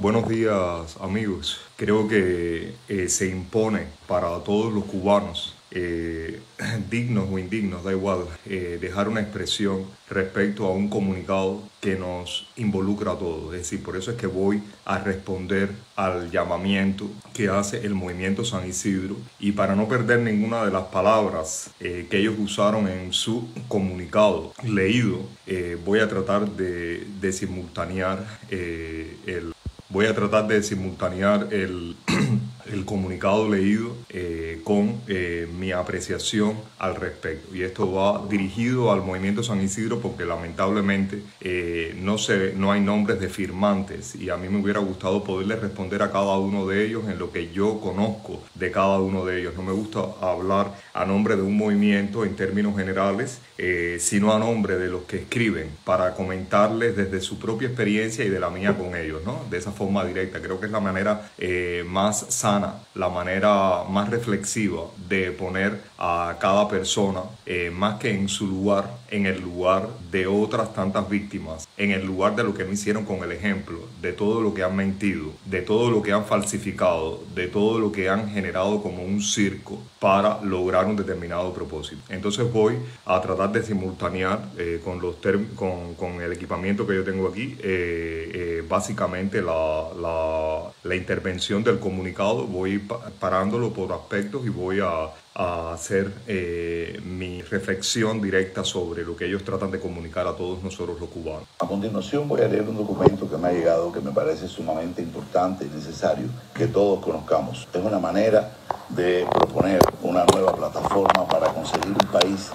Buenos días amigos. Creo que eh, se impone para todos los cubanos, eh, dignos o indignos, da igual, eh, dejar una expresión respecto a un comunicado que nos involucra a todos. Es decir, por eso es que voy a responder al llamamiento que hace el movimiento San Isidro y para no perder ninguna de las palabras que ellos usaron en su comunicado leído, voy a tratar de, simultanear el voy a tratar de simultanear el el comunicado leído eh, con eh, mi apreciación al respecto. Y esto va dirigido al movimiento San Isidro porque lamentablemente eh, no, se, no hay nombres de firmantes y a mí me hubiera gustado poderles responder a cada uno de ellos en lo que yo conozco de cada uno de ellos. No me gusta hablar a nombre de un movimiento en términos generales, sino a nombre de los que escriben para comentarles desde su propia experiencia y de la mía con ellos, ¿no? De esa forma directa. Creo que es la manera más sana la manera más reflexiva de poner a cada persona eh, más que en su lugar en el lugar de otras tantas víctimas, en el lugar de lo que me hicieron con el ejemplo, de todo lo que han mentido, de todo lo que han falsificado, de todo lo que han generado como un circo para lograr un determinado propósito. Entonces voy a tratar de simultanear eh, con, los con, con, el equipamiento que yo tengo aquí, eh, eh, básicamente la, la, la intervención del comunicado, voy parándolo por aspectos y voy a a hacer eh, mi reflexión directa sobre lo que ellos tratan de comunicar a todos nosotros los cubanos. A continuación voy a leer un documento que me ha llegado que me parece sumamente importante y necesario que todos conozcamos. Es una manera de proponer una nueva plataforma para conseguir un país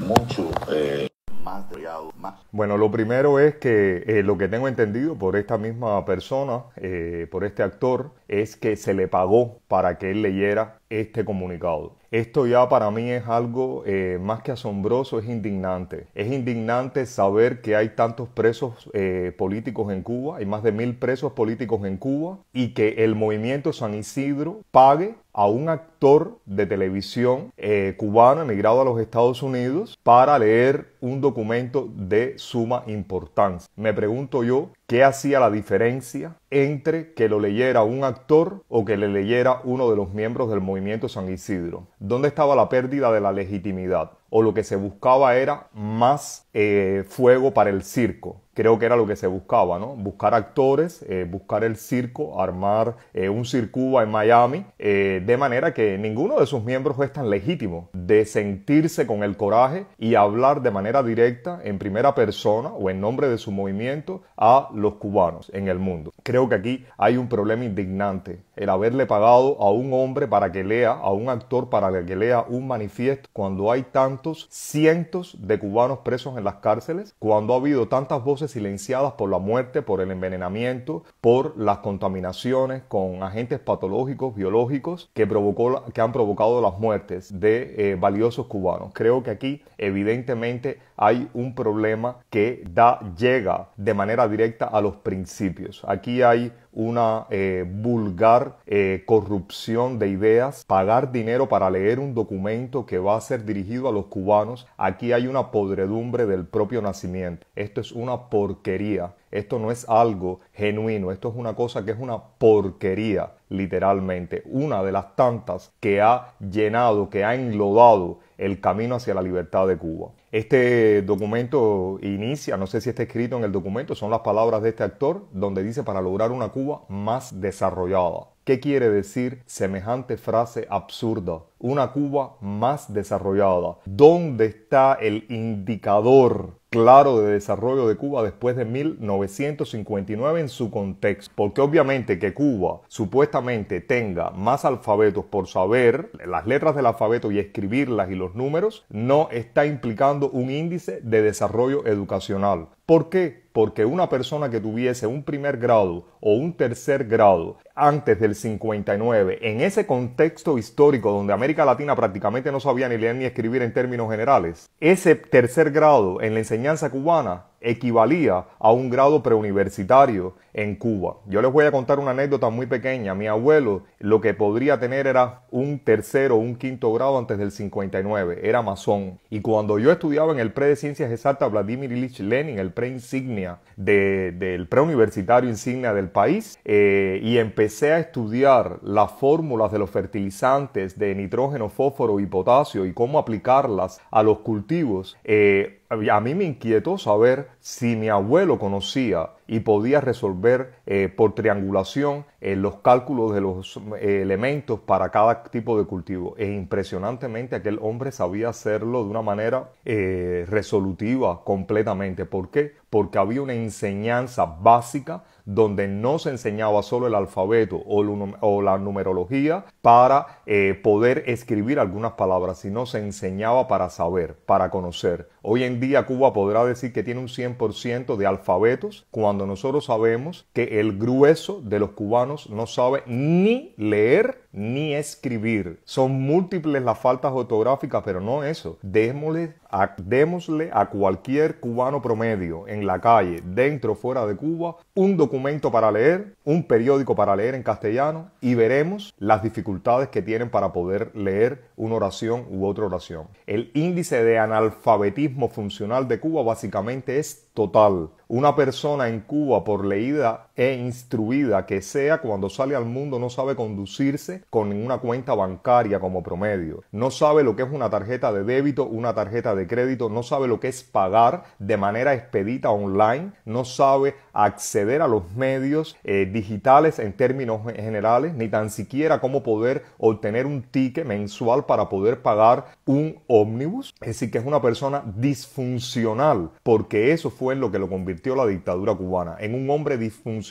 mucho eh, más desarrollado. Bueno, lo primero es que eh, lo que tengo entendido por esta misma persona, eh, por este actor, es que se le pagó para que él leyera este comunicado. Esto ya para mí es algo eh, más que asombroso, es indignante. Es indignante saber que hay tantos presos políticos en Cuba, hay más de mil presos políticos en Cuba, y que el movimiento San Isidro pague a un actor de televisión eh, cubano emigrado a los Estados Unidos para leer un documento de suma importancia. Me pregunto yo, ¿qué hacía la diferencia entre que lo leyera un actor o que le leyera uno de los miembros del movimiento San Isidro? ¿Dónde estaba la pérdida de la legitimidad? o lo que se buscaba era más eh, fuego para el circo. Creo que era lo que se buscaba, ¿no? Buscar actores, eh, buscar el circo, armar eh, un circuba en Miami, de manera que ninguno de sus miembros es tan legítimo de sentirse con el coraje y hablar de manera directa, en primera persona o en nombre de su movimiento, a los cubanos en el mundo. Creo que aquí hay un problema indignante el haberle pagado a un hombre para que lea, a un actor para que lea un manifiesto, cuando hay tantos cientos de cubanos presos en las cárceles, cuando ha habido tantas voces silenciadas por la muerte, por el envenenamiento, por las contaminaciones con agentes patológicos, biológicos, que, provocó, que han provocado las muertes de eh, valiosos cubanos. Creo que aquí evidentemente hay un problema que da, llega de manera directa a los principios. Aquí hay una eh, vulgar eh, corrupción de ideas, pagar dinero para leer un documento que va a ser dirigido a los cubanos. Aquí hay una podredumbre del propio nacimiento. Esto es una porquería. Esto no es algo genuino, esto es una cosa que es una porquería, literalmente, una de las tantas que ha llenado, que ha englobado el camino hacia la libertad de Cuba. Este documento inicia, no sé si está escrito en el documento, son las palabras de este actor, donde dice para lograr una Cuba más desarrollada. ¿Qué quiere decir semejante frase absurda? Una Cuba más desarrollada. ¿Dónde está el indicador claro de desarrollo de Cuba después de 1959 en su contexto. Porque obviamente que Cuba supuestamente tenga más alfabetos por saber las letras del alfabeto y escribirlas y los números, no está implicando un índice de desarrollo educacional. ¿Por qué? Porque una persona que tuviese un primer grado o un tercer grado antes del 59, en ese contexto histórico donde América Latina prácticamente no sabía ni leer ni escribir en términos generales, ese tercer grado en la enseñanza cubana equivalía a un grado preuniversitario en Cuba. Yo les voy a contar una anécdota muy pequeña. Mi abuelo lo que podría tener era un tercero o un quinto grado antes del 59, era masón. Y cuando yo estudiaba en el pre de ciencias exactas, Vladimir Ilich Lenin, el pre insignia del preuniversitario insignia del país, eh, y empecé a estudiar las fórmulas de los fertilizantes de nitrógeno, fósforo y potasio y cómo aplicarlas a los cultivos, eh, a mí me inquietó saber si mi abuelo conocía y podía resolver eh, por triangulación eh, los cálculos de los eh, elementos para cada tipo de cultivo. E impresionantemente aquel hombre sabía hacerlo de una manera resolutiva completamente. ¿Por qué? Porque había una enseñanza básica donde no se enseñaba solo el alfabeto o, la numerología para poder escribir algunas palabras, sino se enseñaba para saber, para conocer. Hoy en día Cuba podrá decir que tiene un 100% de alfabetos cuando cuando nosotros sabemos que el grueso de los cubanos no sabe ni leer ni escribir. Son múltiples las faltas ortográficas, pero no eso. Démosle a, a cualquier cubano promedio en la calle, dentro o fuera de Cuba, un documento para leer, un periódico para leer en castellano y veremos las dificultades que tienen para poder leer una oración u otra oración. El índice de analfabetismo funcional de Cuba básicamente es total. Una persona en Cuba por leída e instruida que sea cuando sale al mundo no sabe conducirse con ninguna cuenta bancaria como promedio, no sabe lo que es una tarjeta de débito, una tarjeta de crédito, no sabe lo que es pagar de manera expedita online, no sabe acceder a los medios eh, digitales en términos generales, ni tan siquiera cómo poder obtener un ticket mensual para poder pagar un ómnibus, es decir, que es una persona disfuncional, porque eso fue en lo que lo convirtió la dictadura cubana, en un hombre disfuncional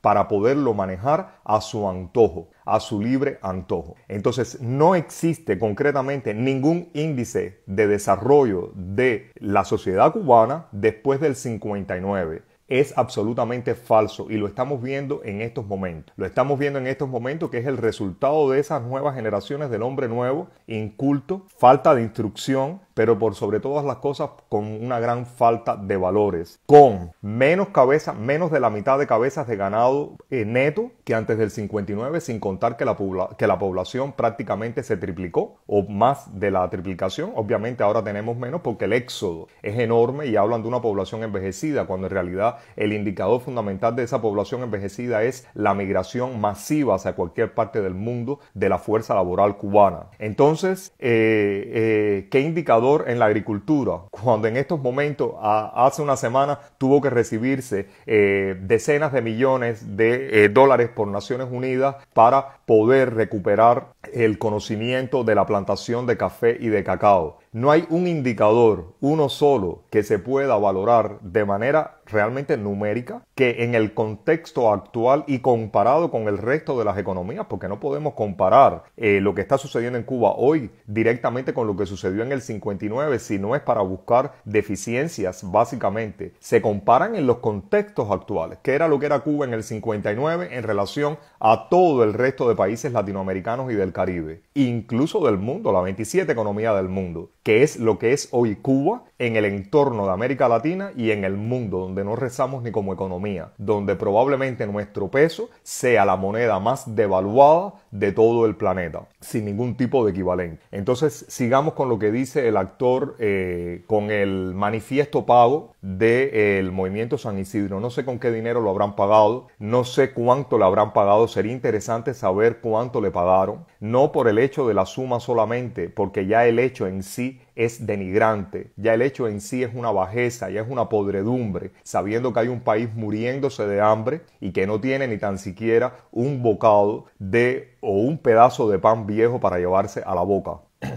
para poderlo manejar a su antojo, a su libre antojo. Entonces no existe concretamente ningún índice de desarrollo de la sociedad cubana después del 59 es absolutamente falso y lo estamos viendo en estos momentos. Lo estamos viendo en estos momentos que es el resultado de esas nuevas generaciones del hombre nuevo, inculto, falta de instrucción, pero por sobre todas las cosas con una gran falta de valores, con menos cabezas, menos de la mitad de cabezas de ganado eh, neto que antes del 59, sin contar que la, que la población prácticamente se triplicó o más de la triplicación. Obviamente ahora tenemos menos porque el éxodo es enorme y hablan de una población envejecida, cuando en realidad el indicador fundamental de esa población envejecida es la migración masiva hacia cualquier parte del mundo de la fuerza laboral cubana. Entonces, eh, eh, ¿qué indicador? en la agricultura, cuando en estos momentos, hace una semana, tuvo que recibirse eh, decenas de millones de eh, dólares por Naciones Unidas para poder recuperar el conocimiento de la plantación de café y de cacao. No hay un indicador, uno solo, que se pueda valorar de manera realmente numérica que en el contexto actual y comparado con el resto de las economías, porque no podemos comparar eh, lo que está sucediendo en Cuba hoy directamente con lo que sucedió en el 59, si no es para buscar deficiencias, básicamente. Se comparan en los contextos actuales, que era lo que era Cuba en el 59 en relación a todo el resto de países latinoamericanos y del Caribe, incluso del mundo, la 27 economía del mundo que es lo que es hoy Cuba en el entorno de América Latina y en el mundo, donde no rezamos ni como economía, donde probablemente nuestro peso sea la moneda más devaluada de todo el planeta, sin ningún tipo de equivalente. Entonces, sigamos con lo que dice el actor eh, con el manifiesto pago del de, eh, movimiento San Isidro. No sé con qué dinero lo habrán pagado, no sé cuánto le habrán pagado, sería interesante saber cuánto le pagaron, no por el hecho de la suma solamente, porque ya el hecho en sí es denigrante, ya el hecho en sí es una bajeza, ya es una podredumbre, sabiendo que hay un país muriéndose de hambre y que no tiene ni tan siquiera un bocado de o un pedazo de pan viejo para llevarse a la boca.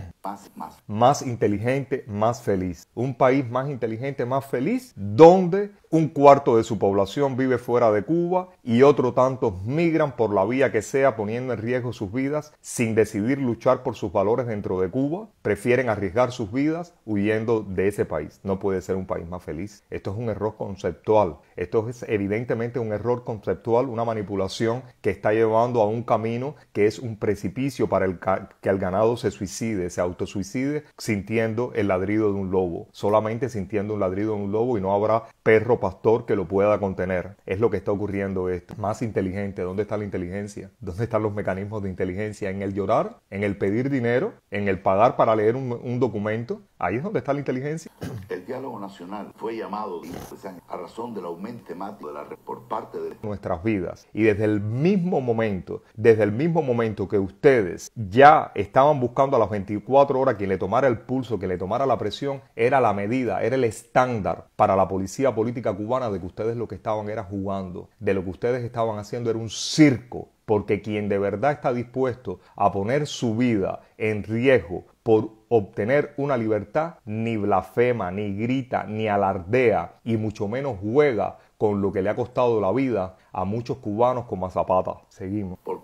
Más, más inteligente, más feliz. Un país más inteligente, más feliz, donde un cuarto de su población vive fuera de Cuba y otro tanto migran por la vía que sea poniendo en riesgo sus vidas sin decidir luchar por sus valores dentro de Cuba, prefieren arriesgar sus vidas huyendo de ese país. No puede ser un país más feliz. Esto es un error conceptual. Esto es evidentemente un error conceptual, una manipulación que está llevando a un camino que es un precipicio para el que el ganado se suicide, se autosuicide sintiendo el ladrido de un lobo, solamente sintiendo un ladrido de un lobo y no habrá perro pastor que lo pueda contener. Es lo que está ocurriendo esto. Más inteligente, ¿dónde está la inteligencia? ¿Dónde están los mecanismos de inteligencia? En el llorar, en el pedir dinero, en el pagar para leer un, documento. Ahí es donde está la inteligencia. El diálogo nacional fue llamado a razón del aumento de la, por parte de nuestras vidas. Y desde el mismo momento, desde el mismo momento que ustedes ya estaban buscando a las 24 horas quien le tomara el pulso, que le tomara la presión, era la medida, era el estándar para la policía política cubana de que ustedes lo que estaban era jugando, de lo que ustedes estaban haciendo era un circo, porque quien de verdad está dispuesto a poner su vida en riesgo por obtener una libertad, ni blasfema, ni grita, ni alardea, y mucho menos juega con lo que le ha costado la vida a muchos cubanos como a Zapata. Seguimos. Por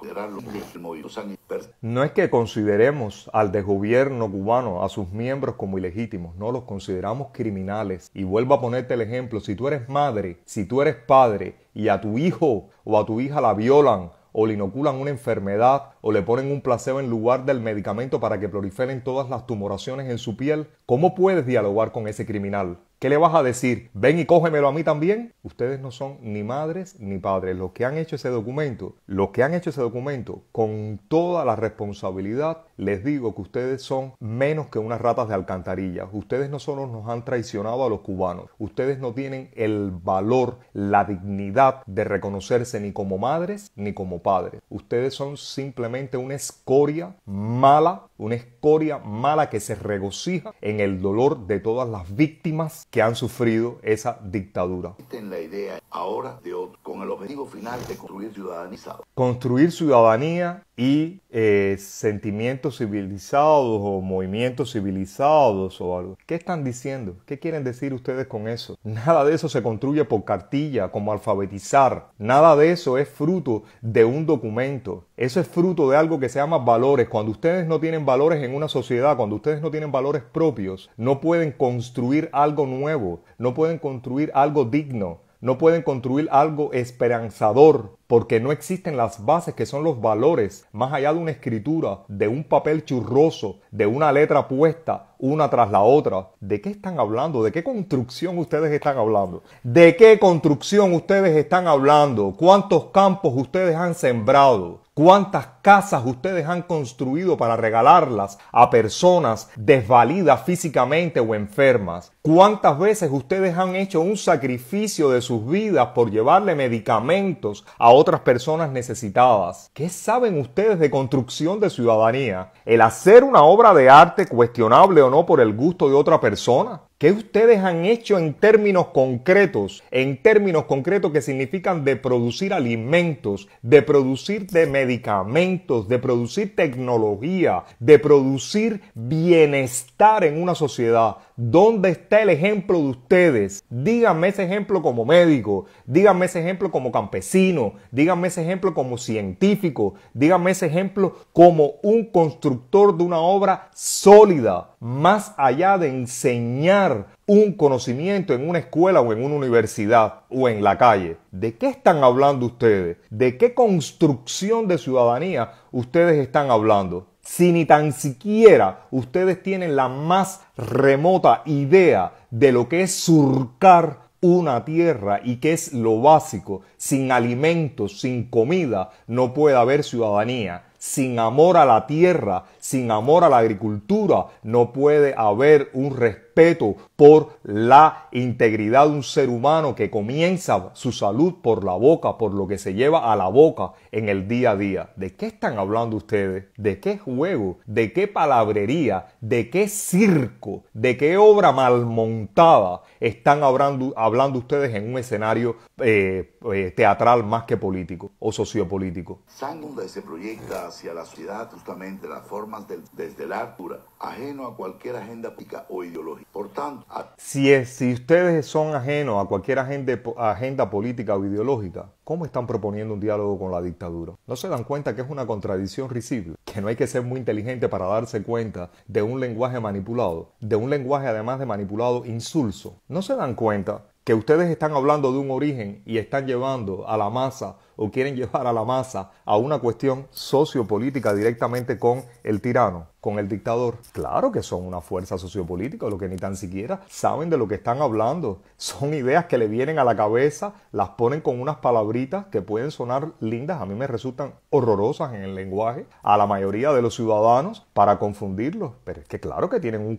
No es que consideremos al desgobierno cubano, a sus miembros como ilegítimos, no los consideramos criminales. Y vuelvo a ponerte el ejemplo, si tú eres madre, si tú eres padre y a tu hijo o a tu hija la violan o le inoculan una enfermedad o le ponen un placebo en lugar del medicamento para que proliferen todas las tumoraciones en su piel, ¿cómo puedes dialogar con ese criminal? ¿Qué le vas a decir? Ven y cógemelo a mí también. Ustedes no son ni madres ni padres. Los que han hecho ese documento, los que han hecho ese documento con toda la responsabilidad, les digo que ustedes son menos que unas ratas de alcantarilla. Ustedes no solo nos han traicionado a los cubanos, ustedes no tienen el valor, la dignidad de reconocerse ni como madres ni como padres. Ustedes son simplemente una escoria mala, una escoria mala que se regocija en el dolor de todas las víctimas que han sufrido esa dictadura. En la idea ahora de con el objetivo final de construir ciudadanizado. Construir ciudadanía y eh, sentimientos civilizados o movimientos civilizados o algo. ¿Qué están diciendo? ¿Qué quieren decir ustedes con eso? Nada de eso se construye por cartilla, como alfabetizar. Nada de eso es fruto de un documento. Eso es fruto de algo que se llama valores. Cuando ustedes no tienen valores en una sociedad, cuando ustedes no tienen valores propios, no pueden construir algo nuevo, no pueden construir algo digno no pueden construir algo esperanzador porque no existen las bases que son los valores, más allá de una escritura, de un papel churroso, de una letra puesta una tras la otra. ¿De qué están hablando? ¿De qué construcción ustedes están hablando? ¿De qué construcción ustedes están hablando? ¿Cuántos campos ustedes han sembrado? ¿Cuántas casas ustedes han construido para regalarlas a personas desvalidas físicamente o enfermas? ¿Cuántas veces ustedes han hecho un sacrificio de sus vidas por llevarle medicamentos a otras personas necesitadas? ¿Qué saben ustedes de construcción de ciudadanía? ¿El hacer una obra de arte cuestionable o no por el gusto de otra persona? ¿Qué ustedes han hecho en términos concretos? En términos concretos que significan de producir alimentos, de producir de medicamentos de producir tecnología, de producir bienestar en una sociedad. ¿Dónde está el ejemplo de ustedes? Díganme ese ejemplo como médico, díganme ese ejemplo como campesino, díganme ese ejemplo como científico, díganme ese ejemplo como un constructor de una obra sólida, más allá de enseñar un conocimiento en una escuela o en una universidad o en la calle. ¿De qué están hablando ustedes? ¿De qué construcción de ciudadanía ustedes están hablando? Si ni tan siquiera ustedes tienen la más remota idea de lo que es surcar una tierra y qué es lo básico, sin alimentos, sin comida, no puede haber ciudadanía sin amor a la tierra, sin amor a la agricultura, no puede haber un respeto respeto por la integridad de un ser humano que comienza su salud por la boca, por lo que se lleva a la boca en el día a día. ¿De qué están hablando ustedes? ¿De qué juego? ¿De qué palabrería? ¿De qué circo? ¿De qué obra mal montada están hablando, ustedes en un escenario eh, eh, teatral más que político o sociopolítico? Sangunda se proyecta hacia la ciudad justamente las formas desde la altura, ajeno a cualquier agenda pica o ideología. Por tanto, ah, si, si ustedes son ajenos a cualquier agenda, agenda política o ideológica, ¿cómo están proponiendo un diálogo con la dictadura? ¿No se dan cuenta que es una contradicción risible? Que no hay que ser muy inteligente para darse cuenta de un lenguaje manipulado, de un lenguaje además de manipulado insulso. ¿No se dan cuenta que ustedes están hablando de un origen y están llevando a la masa o quieren llevar a la masa a una cuestión sociopolítica directamente con el tirano, con el dictador. Claro que son una fuerza sociopolítica, lo que ni tan siquiera saben de lo que están hablando. Son ideas que le vienen a la cabeza, las ponen con unas palabritas que pueden sonar lindas, a mí me resultan horrorosas en el lenguaje, a la mayoría de los ciudadanos para confundirlos. Pero es que claro que tienen un,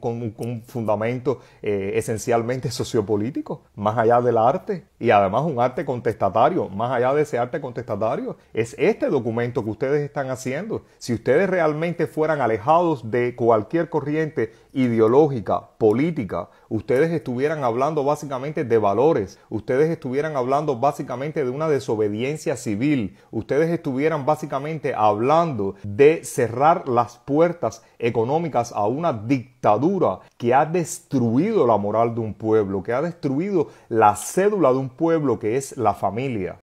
fundamento eh, esencialmente sociopolítico, más allá del arte, y además un arte contestatario, más allá de ese arte contestatario es este documento que ustedes están haciendo. Si ustedes realmente fueran alejados de cualquier corriente ideológica, política, ustedes estuvieran hablando básicamente de valores, ustedes estuvieran hablando básicamente de una desobediencia civil, ustedes estuvieran básicamente hablando de cerrar las puertas económicas a una dictadura que ha destruido la moral de un pueblo, que ha destruido la cédula de un pueblo que es la familia.